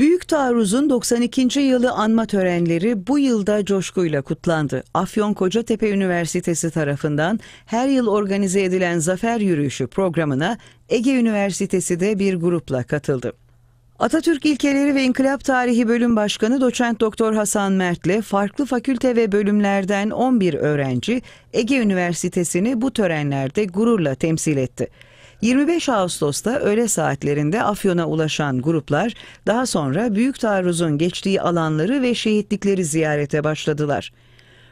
Büyük Taarruz'un 92. yılı anma törenleri bu yılda coşkuyla kutlandı. Afyon Kocatepe Üniversitesi tarafından her yıl organize edilen Zafer Yürüyüşü programına Ege Üniversitesi de bir grupla katıldı. Atatürk İlkeleri ve İnkılap Tarihi Bölüm Başkanı Doçent Doktor Hasan Mert'le farklı fakülte ve bölümlerden 11 öğrenci Ege Üniversitesi'ni bu törenlerde gururla temsil etti. 25 Ağustos'ta öğle saatlerinde Afyon'a ulaşan gruplar daha sonra Büyük Taarruz'un geçtiği alanları ve şehitlikleri ziyarete başladılar.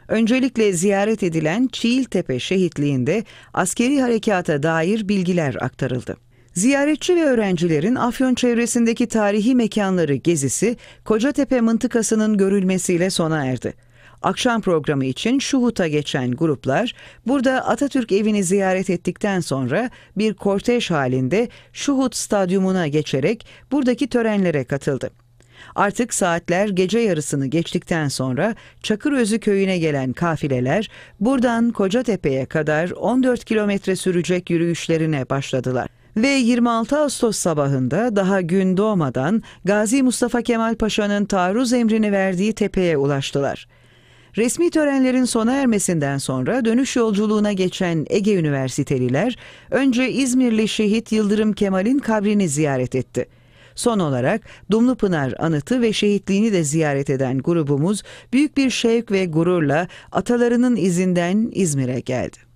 Öncelikle ziyaret edilen Çiğiltepe şehitliğinde askeri harekata dair bilgiler aktarıldı. Ziyaretçi ve öğrencilerin Afyon çevresindeki tarihi mekanları gezisi Kocatepe mıntıkasının görülmesiyle sona erdi. Akşam programı için Şuhut'a geçen gruplar burada Atatürk evini ziyaret ettikten sonra bir kortej halinde Şuhut stadyumuna geçerek buradaki törenlere katıldı. Artık saatler gece yarısını geçtikten sonra Çakırözü köyüne gelen kafileler buradan Kocatepe'ye kadar 14 kilometre sürecek yürüyüşlerine başladılar ve 26 Ağustos sabahında daha gün doğmadan Gazi Mustafa Kemal Paşa'nın taarruz emrini verdiği tepeye ulaştılar. Resmi törenlerin sona ermesinden sonra dönüş yolculuğuna geçen Ege Üniversiteliler önce İzmirli şehit Yıldırım Kemal'in kabrini ziyaret etti. Son olarak Dumlupınar anıtı ve şehitliğini de ziyaret eden grubumuz büyük bir şevk ve gururla atalarının izinden İzmir'e geldi.